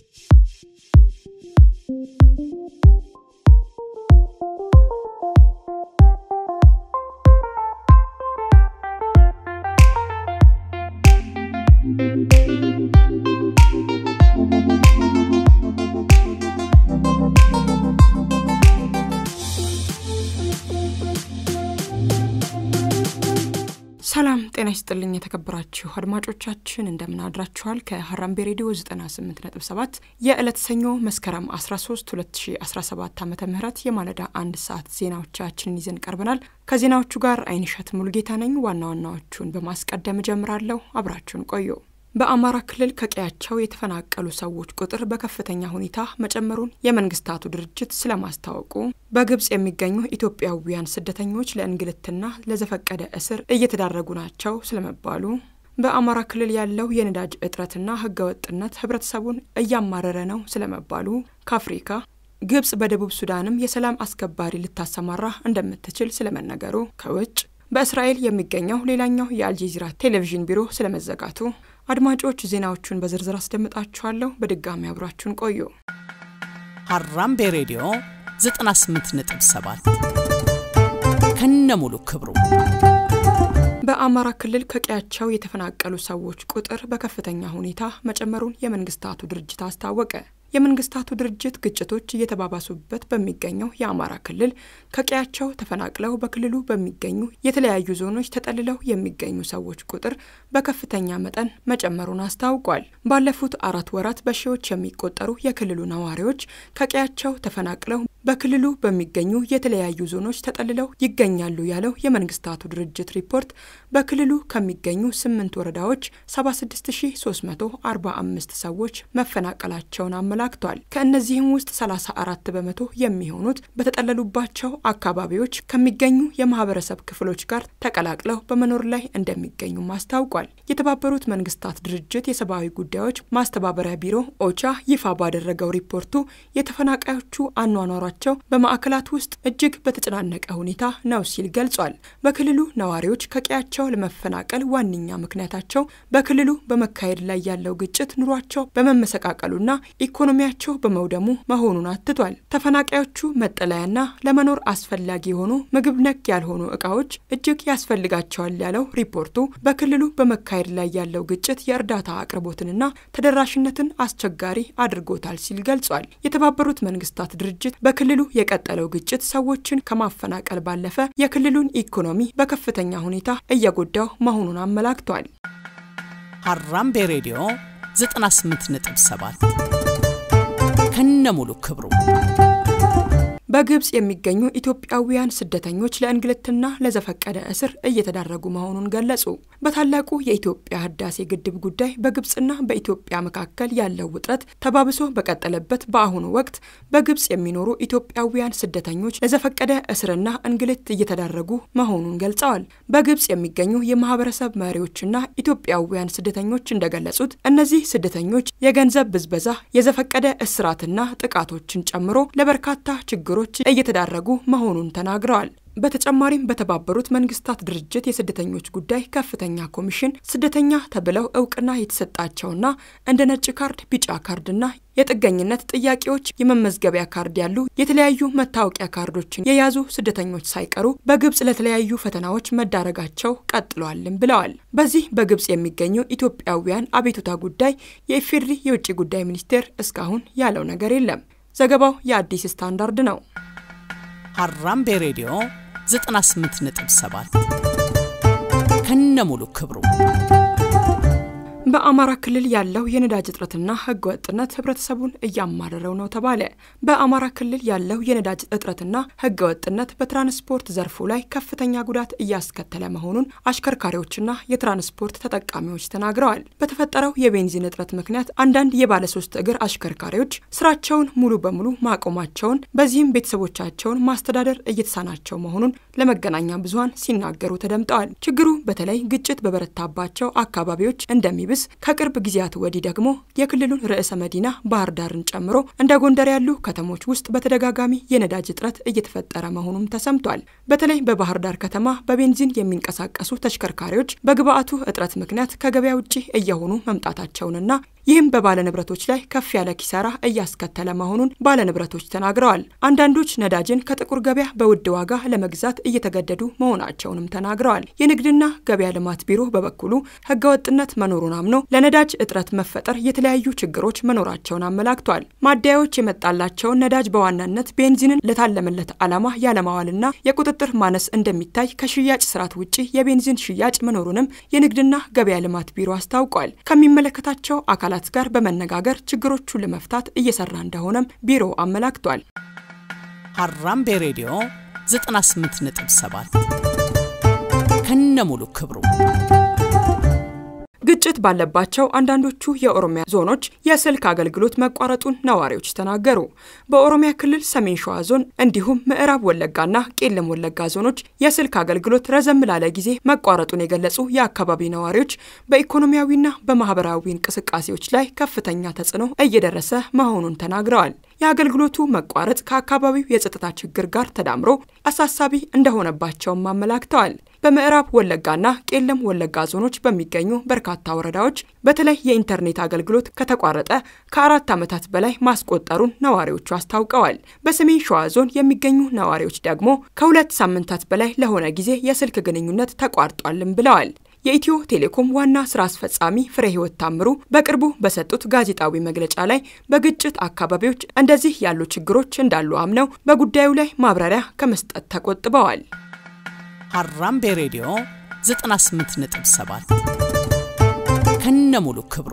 Thank you. ይስጥልኝ የተከበራችሁ አድማጮቻችን እንደምን አድራችኋል። ከሀራምቤ ሬዲዮ 98.7 የዕለት ሰኞ መስከረም 13 2017 ዓ ም የማለዳ አንድ ሰዓት ዜናዎቻችንን ይዘን ቀርበናል። ከዜናዎቹ ጋር አይንሸት ሙልጌታ ነኝ። ዋና ዋናዎቹን በማስቀደም እጀምራለሁ። አብራችሁን ቆዩ። በአማራ ክልል ከቀያቸው የተፈናቀሉ ሰዎች ቁጥር በከፍተኛ ሁኔታ መጨመሩን የመንግስታቱ ድርጅት ስለማስታወቁ በግብጽ የሚገኙ ኢትዮጵያውያን ስደተኞች ለእንግልትና ለዘፈቀደ እስር እየተዳረጉ ናቸው ስለመባሉ በአማራ ክልል ያለው የነዳጅ እጥረትና ህገወጥነት ህብረተሰቡን እያማረረ ነው ስለመባሉ ከአፍሪካ ግብጽ በደቡብ ሱዳንም የሰላም አስከባሪ ልታሰማራ እንደምትችል ስለመነገሩ ከውጭ በእስራኤል የሚገኘው ሌላኛው የአልጀዚራ ቴሌቪዥን ቢሮ ስለመዘጋቱ አድማጮች ዜናዎቹን በዝርዝር አስደምጣችኋለሁ። በድጋሚ አብራችሁን ቆዩ። ሀራምቤ ሬዲዮ 98.7 ከነሙሉ ክብሩ በአማራ ክልል ከቀያቸው የተፈናቀሉ ሰዎች ቁጥር በከፍተኛ ሁኔታ መጨመሩን የመንግስታቱ ድርጅት አስታወቀ። የመንግስታቱ ድርጅት ግጭቶች እየተባባሱበት በሚገኘው የአማራ ክልል ከቀያቸው ተፈናቅለው በክልሉ በሚገኙ የተለያዩ ዞኖች ተጠልለው የሚገኙ ሰዎች ቁጥር በከፍተኛ መጠን መጨመሩን አስታውቋል። ባለፉት አራት ወራት በሺዎች የሚቆጠሩ የክልሉ ነዋሪዎች ከቀያቸው ተፈናቅለው በክልሉ በሚገኙ የተለያዩ ዞኖች ተጠልለው ይገኛሉ ያለው የመንግስታቱ ድርጅት ሪፖርት በክልሉ ከሚገኙ ስምንት ወረዳዎች 76345 ሰዎች መፈናቀላቸውን አመላክቷል። ተመላክቷል። ከእነዚህም ውስጥ 34 በመቶ የሚሆኑት በተጠለሉባቸው አካባቢዎች ከሚገኙ የማህበረሰብ ክፍሎች ጋር ተቀላቅለው በመኖር ላይ እንደሚገኙ አስታውቋል። የተባበሩት መንግስታት ድርጅት የሰብአዊ ጉዳዮች ማስተባበሪያ ቢሮ ኦቻ ይፋ ባደረገው ሪፖርቱ የተፈናቃዮቹ አኗኗሯቸው በማዕከላት ውስጥ እጅግ በተጨናነቀ ሁኔታ ነው ሲል ገልጿል። በክልሉ ነዋሪዎች ከቀያቸው ለመፈናቀል ዋነኛ ምክንያታቸው በክልሉ በመካሄድ ላይ ያለው ግጭት ኑሯቸው በመመሰቃቀሉና ኢኮኖ ኢኮኖሚያቸው በመውደሙ መሆኑን አትቷል። ተፈናቃዮቹ መጠለያና ለመኖር አስፈላጊ የሆኑ ምግብ ነክ ያልሆኑ እቃዎች እጅግ ያስፈልጋቸዋል ያለው ሪፖርቱ በክልሉ በመካሄድ ላይ ያለው ግጭት የእርዳታ አቅርቦትንና ተደራሽነትን አስቸጋሪ አድርጎታል ሲል ገልጿል። የተባበሩት መንግስታት ድርጅት በክልሉ የቀጠለው ግጭት ሰዎችን ከማፈናቀል ባለፈ የክልሉን ኢኮኖሚ በከፍተኛ ሁኔታ እየጎዳው መሆኑን አመላክቷል። ሀራምቤ ሬዲዮ 98.7 تنمل كبروا በግብጽ የሚገኙ ኢትዮጵያውያን ስደተኞች ለእንግልትና ለዘፈቀደ እስር እየተዳረጉ መሆኑን ገለጹ። በታላቁ የኢትዮጵያ ህዳሴ ግድብ ጉዳይ በግብጽና በኢትዮጵያ መካከል ያለው ውጥረት ተባብሶ በቀጠለበት በአሁኑ ወቅት በግብጽ የሚኖሩ ኢትዮጵያውያን ስደተኞች ለዘፈቀደ እስርና እንግልት እየተዳረጉ መሆኑን ገልጸዋል። በግብጽ የሚገኙ የማህበረሰብ መሪዎችና ኢትዮጵያውያን ስደተኞች እንደገለጹት እነዚህ ስደተኞች የገንዘብ ብዝበዛ፣ የዘፈቀደ እስራትና ጥቃቶችን ጨምሮ ለበርካታ ችግሮች ችግሮች እየተዳረጉ መሆኑን ተናግረዋል። በተጨማሪም በተባበሩት መንግስታት ድርጅት የስደተኞች ጉዳይ ከፍተኛ ኮሚሽን ስደተኛ ተብለው እውቅና የተሰጣቸውና እንደ ነጭ ካርድ፣ ቢጫ ካርድና የጥገኝነት ጥያቄዎች የመመዝገቢያ ካርድ ያሉ የተለያዩ መታወቂያ ካርዶችን የያዙ ስደተኞች ሳይቀሩ በግብጽ ለተለያዩ ፈተናዎች መዳረጋቸው ቀጥሏልም ብለዋል። በዚህ በግብጽ የሚገኙ ኢትዮጵያውያን አቤቱታ ጉዳይ የኢፌዴሪ የውጭ ጉዳይ ሚኒስቴር እስካሁን ያለው ነገር የለም። ዘገባው የአዲስ ስታንዳርድ ነው። ሀራምቤ ሬዲዮ 98.7 ከነሙሉ ክብሩ በአማራ ክልል ያለው የነዳጅ እጥረትና ወጥነት ህብረተሰቡን እያማረረው ነው ተባለ። በአማራ ክልል ያለው የነዳጅ እጥረትና ወጥነት በትራንስፖርት ዘርፉ ላይ ከፍተኛ ጉዳት እያስከተለ መሆኑን አሽከርካሪዎችና የትራንስፖርት ተጠቃሚዎች ተናግረዋል። በተፈጠረው የቤንዚን እጥረት ምክንያት አንዳንድ የባለሶስት እግር አሽከርካሪዎች ስራቸውን ሙሉ በሙሉ ማቆማቸውን፣ በዚህም ቤተሰቦቻቸውን ማስተዳደር እየተሳናቸው መሆኑን ለመገናኛ ብዙሀን ሲናገሩ ተደምጠዋል። ችግሩ በተለይ ግጭት በበረታባቸው አካባቢዎች እንደሚ ሲብስ ከቅርብ ጊዜያት ወዲህ ደግሞ የክልሉን ርዕሰ መዲና ባህር ዳርን ጨምሮ እንደ ጎንደር ያሉ ከተሞች ውስጥ በተደጋጋሚ የነዳጅ እጥረት እየተፈጠረ መሆኑም ተሰምቷል። በተለይ በባህር ዳር ከተማ በቤንዚን የሚንቀሳቀሱ ተሽከርካሪዎች በግብአቱ እጥረት ምክንያት ከገበያ ውጭ እየሆኑ መምጣታቸውንና ይህም በባለንብረቶች ላይ ከፍ ያለ ኪሳራ እያስከተለ መሆኑን ባለንብረቶች ተናግረዋል። አንዳንዶች ነዳጅን ከጥቁር ገበያ በውድ ዋጋ ለመግዛት እየተገደዱ መሆናቸውንም ተናግረዋል። የንግድና ገበያ ልማት ቢሮ በበኩሉ ህገወጥነት መኖሩን አምኖ ለነዳጅ እጥረት መፈጠር የተለያዩ ችግሮች መኖራቸውን አመላክቷል። ማደያዎች የመጣላቸውን ነዳጅ በዋናነት ቤንዚንን ለታለመለት ዓላማ ያለማዋልና የቁጥጥር ማነስ እንደሚታይ ከሽያጭ ስርዓት ውጪ የቤንዚን ሽያጭ መኖሩንም የንግድና ገበያ ልማት ቢሮ አስታውቋል። ከሚመለከታቸው አካል አካላት ጋር በመነጋገር ችግሮቹን ለመፍታት እየሰራ እንደሆነም ቢሮ አመላክቷል። ሀራምቤ ሬዲዮ 98.7 ከነ ሙሉ ክብሩ ግጭት ባለባቸው አንዳንዶቹ የኦሮሚያ ዞኖች የስልክ አገልግሎት መቋረጡን ነዋሪዎች ተናገሩ። በኦሮሚያ ክልል ሰሜን ሸዋ ዞን እንዲሁም ምዕራብ ወለጋና ቄለም ወለጋ ዞኖች የስልክ አገልግሎት ረዘም ላለ ጊዜ መቋረጡን የገለጹ የአካባቢ ነዋሪዎች በኢኮኖሚያዊና በማህበራዊ እንቅስቃሴዎች ላይ ከፍተኛ ተጽዕኖ እየደረሰ መሆኑን ተናግረዋል። የአገልግሎቱ መቋረጥ ከአካባቢው የጸጥታ ችግር ጋር ተዳምሮ አሳሳቢ እንደሆነባቸውም አመላክተዋል። በምዕራብ ወለጋና ቄለም ወለጋ ዞኖች በሚገኙ በርካታ ወረዳዎች በተለይ የኢንተርኔት አገልግሎት ከተቋረጠ ከአራት ዓመታት በላይ ማስቆጠሩን ነዋሪዎቹ አስታውቀዋል። በሰሜን ሸዋ ዞን የሚገኙ ነዋሪዎች ደግሞ ከሁለት ሳምንታት በላይ ለሆነ ጊዜ የስልክ ግንኙነት ተቋርጧልም ብለዋል። የኢትዮ ቴሌኮም ዋና ስራ አስፈጻሚ ፍሬ ህይወት ታምሩ በቅርቡ በሰጡት ጋዜጣዊ መግለጫ ላይ በግጭት አካባቢዎች እንደዚህ ያሉ ችግሮች እንዳሉ አምነው በጉዳዩ ላይ ማብራሪያ ከመስጠት ተቆጥበዋል። ሀራምቤ ሬዲዮ 98.7 ከነሙሉ ክብሩ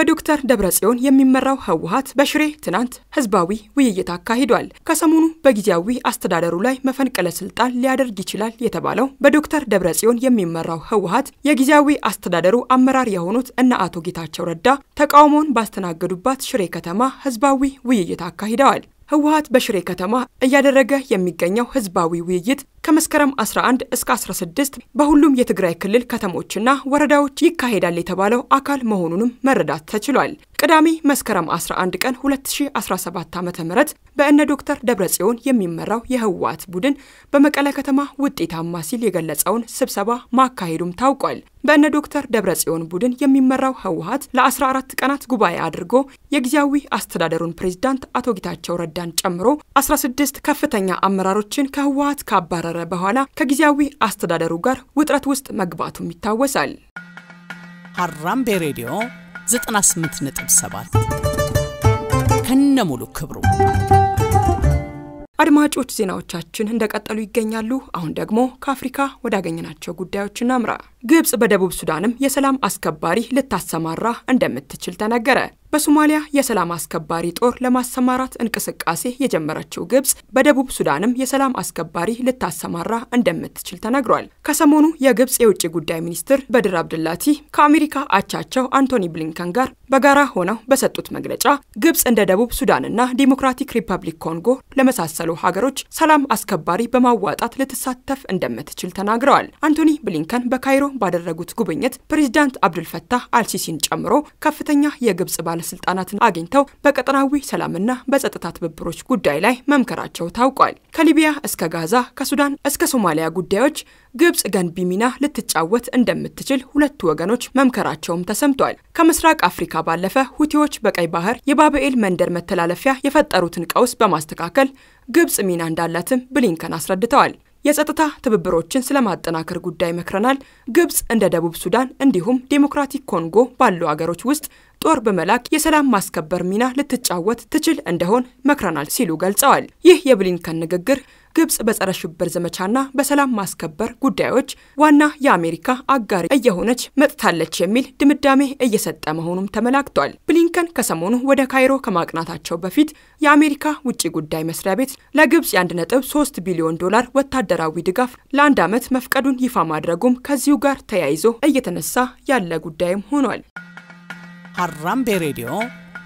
በዶክተር ደብረጽዮን የሚመራው ህወሀት በሽሬ ትናንት ህዝባዊ ውይይት አካሂዷል። ከሰሞኑ በጊዜያዊ አስተዳደሩ ላይ መፈንቅለ ስልጣን ሊያደርግ ይችላል የተባለው በዶክተር ደብረጽዮን የሚመራው ህወሀት የጊዜያዊ አስተዳደሩ አመራር የሆኑት እነ አቶ ጌታቸው ረዳ ተቃውሞውን ባስተናገዱባት ሽሬ ከተማ ህዝባዊ ውይይት አካሂደዋል። ህወሀት በሽሬ ከተማ እያደረገ የሚገኘው ህዝባዊ ውይይት ከመስከረም 11 እስከ 16 በሁሉም የትግራይ ክልል ከተሞችና ወረዳዎች ይካሄዳል የተባለው አካል መሆኑንም መረዳት ተችሏል። ቅዳሜ መስከረም 11 ቀን 2017 ዓ ም በእነ ዶክተር ደብረጽዮን የሚመራው የህወሓት ቡድን በመቀለ ከተማ ውጤታማ ሲል የገለጸውን ስብሰባ ማካሄዱም ታውቋል። በእነ ዶክተር ደብረጽዮን ቡድን የሚመራው ህወሓት ለ14 ቀናት ጉባኤ አድርጎ የጊዜያዊ አስተዳደሩን ፕሬዝዳንት አቶ ጌታቸው ረዳን ጨምሮ 16 ከፍተኛ አመራሮችን ከህወሓት ካባረረ በኋላ ከጊዜያዊ አስተዳደሩ ጋር ውጥረት ውስጥ መግባቱም ይታወሳል። ሃራምቤ ሬዲዮ 98.7 ከነሙሉ ክብሩ አድማጮች ዜናዎቻችን እንደቀጠሉ ይገኛሉ። አሁን ደግሞ ከአፍሪካ ወዳገኘናቸው ጉዳዮች እናምራ። ግብጽ በደቡብ ሱዳንም የሰላም አስከባሪ ልታሰማራ እንደምትችል ተነገረ። በሶማሊያ የሰላም አስከባሪ ጦር ለማሰማራት እንቅስቃሴ የጀመረችው ግብጽ በደቡብ ሱዳንም የሰላም አስከባሪ ልታሰማራ እንደምትችል ተነግሯል። ከሰሞኑ የግብጽ የውጭ ጉዳይ ሚኒስትር በድር አብድላቲ ከአሜሪካ አቻቸው አንቶኒ ብሊንከን ጋር በጋራ ሆነው በሰጡት መግለጫ ግብጽ እንደ ደቡብ ሱዳንና ዲሞክራቲክ ሪፐብሊክ ኮንጎ ለመሳሰሉ ሀገሮች ሰላም አስከባሪ በማዋጣት ልትሳተፍ እንደምትችል ተናግረዋል። አንቶኒ ብሊንከን በካይሮ ባደረጉት ጉብኝት ፕሬዚዳንት አብዱልፈታህ አልሲሲን ጨምሮ ከፍተኛ የግብጽ ባለስልጣናትን አግኝተው በቀጠናዊ ሰላምና በጸጥታ ትብብሮች ጉዳይ ላይ መምከራቸው ታውቋል። ከሊቢያ እስከ ጋዛ፣ ከሱዳን እስከ ሶማሊያ ጉዳዮች ግብጽ ገንቢ ሚና ልትጫወት እንደምትችል ሁለቱ ወገኖች መምከራቸውም ተሰምቷል። ከምስራቅ አፍሪካ ባለፈ ሁቲዎች በቀይ ባህር የባብኤል መንደር መተላለፊያ የፈጠሩትን ቀውስ በማስተካከል ግብጽ ሚና እንዳላትም ብሊንከን አስረድተዋል። የጸጥታ ትብብሮችን ስለማጠናከር ጉዳይ መክረናል። ግብጽ እንደ ደቡብ ሱዳን እንዲሁም ዴሞክራቲክ ኮንጎ ባሉ አገሮች ውስጥ ጦር በመላክ የሰላም ማስከበር ሚና ልትጫወት ትችል እንደሆን መክረናል ሲሉ ገልጸዋል። ይህ የብሊንከን ንግግር ግብጽ በጸረ ሽብር ዘመቻና በሰላም ማስከበር ጉዳዮች ዋና የአሜሪካ አጋር እየሆነች መጥታለች የሚል ድምዳሜ እየሰጠ መሆኑም ተመላክቷል። ብሊንከን ከሰሞኑ ወደ ካይሮ ከማቅናታቸው በፊት የአሜሪካ ውጭ ጉዳይ መስሪያ ቤት ለግብጽ የ1.3 ቢሊዮን ዶላር ወታደራዊ ድጋፍ ለአንድ ዓመት መፍቀዱን ይፋ ማድረጉም ከዚሁ ጋር ተያይዞ እየተነሳ ያለ ጉዳይም ሆኗል። አራምቤ ሬዲዮ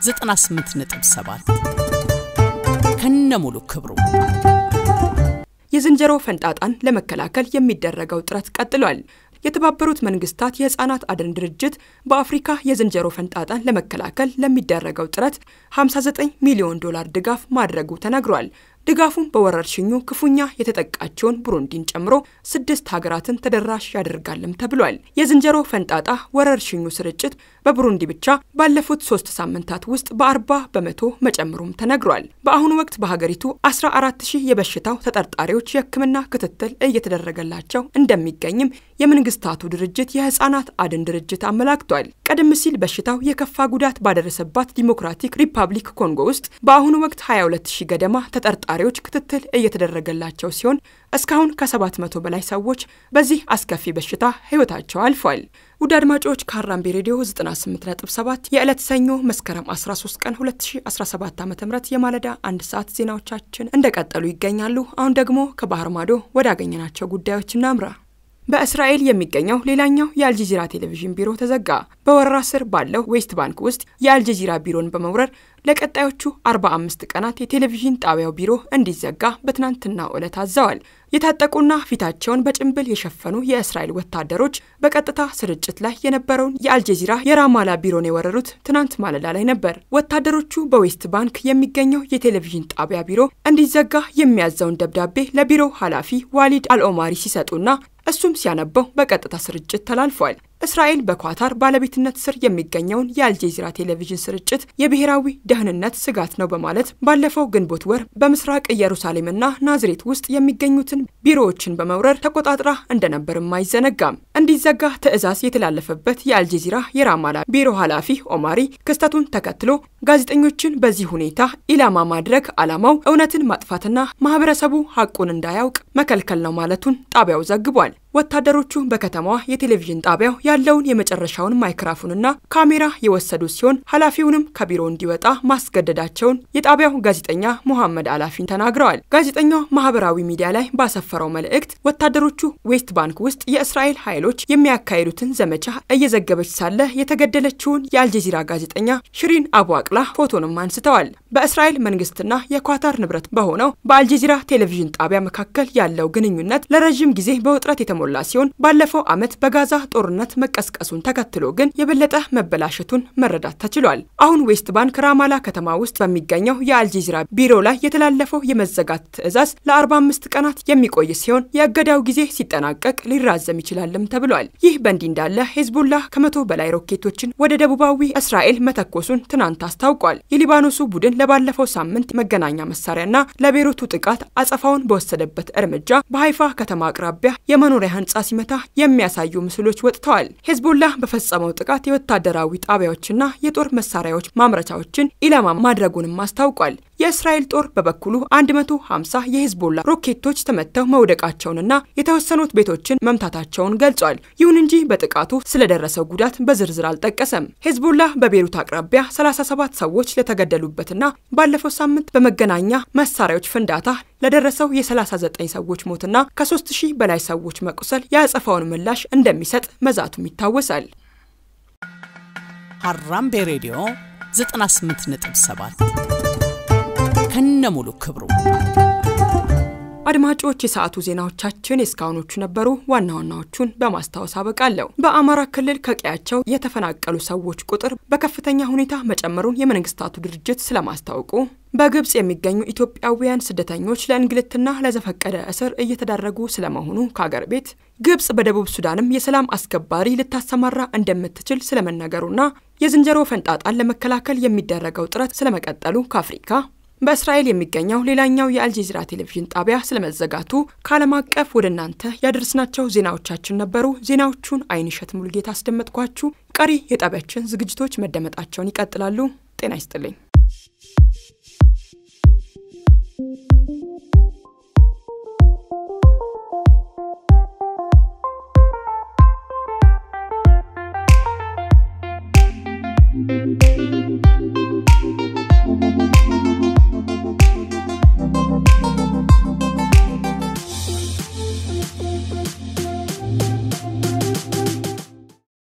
98.7 ከነሙሉ ክብሩ የዝንጀሮ ፈንጣጣን ለመከላከል የሚደረገው ጥረት ቀጥሏል። የተባበሩት መንግስታት የህፃናት አድን ድርጅት በአፍሪካ የዝንጀሮ ፈንጣጣን ለመከላከል ለሚደረገው ጥረት 59 ሚሊዮን ዶላር ድጋፍ ማድረጉ ተነግሯል። ድጋፉን በወረርሽኙ ክፉኛ የተጠቃቸውን ቡሩንዲን ጨምሮ ስድስት ሀገራትን ተደራሽ ያደርጋልም ተብሏል። የዝንጀሮ ፈንጣጣ ወረርሽኙ ስርጭት በቡሩንዲ ብቻ ባለፉት ሶስት ሳምንታት ውስጥ በአርባ በመቶ መጨምሩም ተነግሯል። በአሁኑ ወቅት በሀገሪቱ 14 ሺህ የበሽታው ተጠርጣሪዎች የህክምና ክትትል እየተደረገላቸው እንደሚገኝም የመንግስታቱ ድርጅት የህጻናት አድን ድርጅት አመላክቷል። ቀደም ሲል በሽታው የከፋ ጉዳት ባደረሰባት ዲሞክራቲክ ሪፐብሊክ ኮንጎ ውስጥ በአሁኑ ወቅት 220 ገደማ ተጠርጣሪዎች ክትትል እየተደረገላቸው ሲሆን እስካሁን ከ700 በላይ ሰዎች በዚህ አስከፊ በሽታ ህይወታቸው አልፏል። ውድ አድማጮች ከአራምቤ ሬዲዮ 98.7 የዕለት ሰኞ መስከረም 13 ቀን 2017 ዓ ም የማለዳ አንድ ሰዓት ዜናዎቻችን እንደቀጠሉ ይገኛሉ። አሁን ደግሞ ከባህር ማዶ ወዳገኘናቸው ጉዳዮች እናምራ። በእስራኤል የሚገኘው ሌላኛው የአልጀዚራ ቴሌቪዥን ቢሮ ተዘጋ። በወረራ ስር ባለው ዌስት ባንክ ውስጥ የአልጀዚራ ቢሮን በመውረር ለቀጣዮቹ 45 ቀናት የቴሌቪዥን ጣቢያው ቢሮ እንዲዘጋ በትናንትናው ዕለት አዘዋል። የታጠቁና ፊታቸውን በጭንብል የሸፈኑ የእስራኤል ወታደሮች በቀጥታ ስርጭት ላይ የነበረውን የአልጀዚራ የራማላ ቢሮን የወረሩት ትናንት ማለዳ ላይ ነበር። ወታደሮቹ በዌስት ባንክ የሚገኘው የቴሌቪዥን ጣቢያ ቢሮ እንዲዘጋ የሚያዘውን ደብዳቤ ለቢሮው ኃላፊ ዋሊድ አልኦማሪ ሲሰጡና እሱም ሲያነበው በቀጥታ ስርጭት ተላልፏል። እስራኤል በኳታር ባለቤትነት ስር የሚገኘውን የአልጄዚራ ቴሌቪዥን ስርጭት የብሔራዊ ደህንነት ስጋት ነው በማለት ባለፈው ግንቦት ወር በምስራቅ ኢየሩሳሌምና ናዝሬት ውስጥ የሚገኙትን ቢሮዎችን በመውረር ተቆጣጥራ እንደነበርም አይዘነጋም። እንዲዘጋ ትዕዛዝ የተላለፈበት የአልጄዚራ የራማላ ቢሮ ኃላፊ ኦማሪ ክስተቱን ተከትሎ ጋዜጠኞችን በዚህ ሁኔታ ኢላማ ማድረግ ዓላማው እውነትን ማጥፋትና ማህበረሰቡ ሐቁን እንዳያውቅ መከልከል ነው ማለቱን ጣቢያው ዘግቧል። ወታደሮቹ በከተማዋ የቴሌቪዥን ጣቢያው ያለውን የመጨረሻውን ማይክራፎንና ካሜራ የወሰዱ ሲሆን ኃላፊውንም ከቢሮ እንዲወጣ ማስገደዳቸውን የጣቢያው ጋዜጠኛ ሙሐመድ አላፊን ተናግረዋል። ጋዜጠኛው ማህበራዊ ሚዲያ ላይ ባሰፈረው መልእክት ወታደሮቹ ዌስት ባንክ ውስጥ የእስራኤል ኃይሎች የሚያካሂዱትን ዘመቻ እየዘገበች ሳለ የተገደለችውን የአልጀዚራ ጋዜጠኛ ሽሪን አቡ አቅላ ፎቶንም አንስተዋል። በእስራኤል መንግስትና የኳታር ንብረት በሆነው በአልጀዚራ ቴሌቪዥን ጣቢያ መካከል ያለው ግንኙነት ለረዥም ጊዜ በውጥረት የተሞ የተሞላ ሲሆን ባለፈው ዓመት በጋዛ ጦርነት መቀስቀሱን ተከትሎ ግን የበለጠ መበላሸቱን መረዳት ተችሏል። አሁን ዌስት ባንክ ራማላ ከተማ ውስጥ በሚገኘው የአልጀዚራ ቢሮ ላይ የተላለፈው የመዘጋት ትዕዛዝ ለ45 ቀናት የሚቆይ ሲሆን የእገዳው ጊዜ ሲጠናቀቅ ሊራዘም ይችላልም ተብሏል። ይህ በእንዲህ እንዳለ ሄዝቦላህ ከመቶ በላይ ሮኬቶችን ወደ ደቡባዊ እስራኤል መተኮሱን ትናንት አስታውቋል። የሊባኖሱ ቡድን ለባለፈው ሳምንት መገናኛ መሳሪያና ለቤሩቱ ጥቃት አጸፋውን በወሰደበት እርምጃ በሀይፋ ከተማ አቅራቢያ የመኖሪያ ህንፃ ሲመታ የሚያሳዩ ምስሎች ወጥተዋል። ሄዝቦላ በፈጸመው ጥቃት የወታደራዊ ጣቢያዎችና የጦር መሳሪያዎች ማምረቻዎችን ኢላማ ማድረጉንም አስታውቋል። የእስራኤል ጦር በበኩሉ 150 የሄዝቦላ ሮኬቶች ተመተው መውደቃቸውንና የተወሰኑት ቤቶችን መምታታቸውን ገልጿል። ይሁን እንጂ በጥቃቱ ስለደረሰው ጉዳት በዝርዝር አልጠቀሰም። ሂዝቦላ በቤሩት አቅራቢያ 37 ሰዎች ለተገደሉበትና ባለፈው ሳምንት በመገናኛ መሳሪያዎች ፍንዳታ ለደረሰው የ39 ሰዎች ሞትና ከ3000 በላይ ሰዎች መቁ ለማቁሰል የአጸፋውን ምላሽ እንደሚሰጥ መዛቱም ይታወሳል። ሀራምቤ ሬዲዮ 98.7 ከነሙሉ ክብሩ አድማጮች፣ የሰዓቱ ዜናዎቻችን የእስካሁኖቹ ነበሩ። ዋና ዋናዎቹን በማስታወስ አበቃለሁ። በአማራ ክልል ከቀያቸው የተፈናቀሉ ሰዎች ቁጥር በከፍተኛ ሁኔታ መጨመሩን የመንግስታቱ ድርጅት ስለማስታወቁ፣ በግብጽ የሚገኙ ኢትዮጵያውያን ስደተኞች ለእንግልትና ለዘፈቀደ እስር እየተዳረጉ ስለመሆኑ ከአገር ቤት፣ ግብጽ በደቡብ ሱዳንም የሰላም አስከባሪ ልታሰማራ እንደምትችል ስለመነገሩና የዝንጀሮ ፈንጣጣን ለመከላከል የሚደረገው ጥረት ስለመቀጠሉ ከአፍሪካ በእስራኤል የሚገኘው ሌላኛው የአልጀዚራ ቴሌቪዥን ጣቢያ ስለመዘጋቱ ከዓለም አቀፍ ወደ እናንተ ያደረስናቸው ዜናዎቻችን ነበሩ። ዜናዎቹን አይንሸት ሙሉጌታ አስደመጥኳችሁ። ቀሪ የጣቢያችን ዝግጅቶች መደመጣቸውን ይቀጥላሉ። ጤና ይስጥልኝ።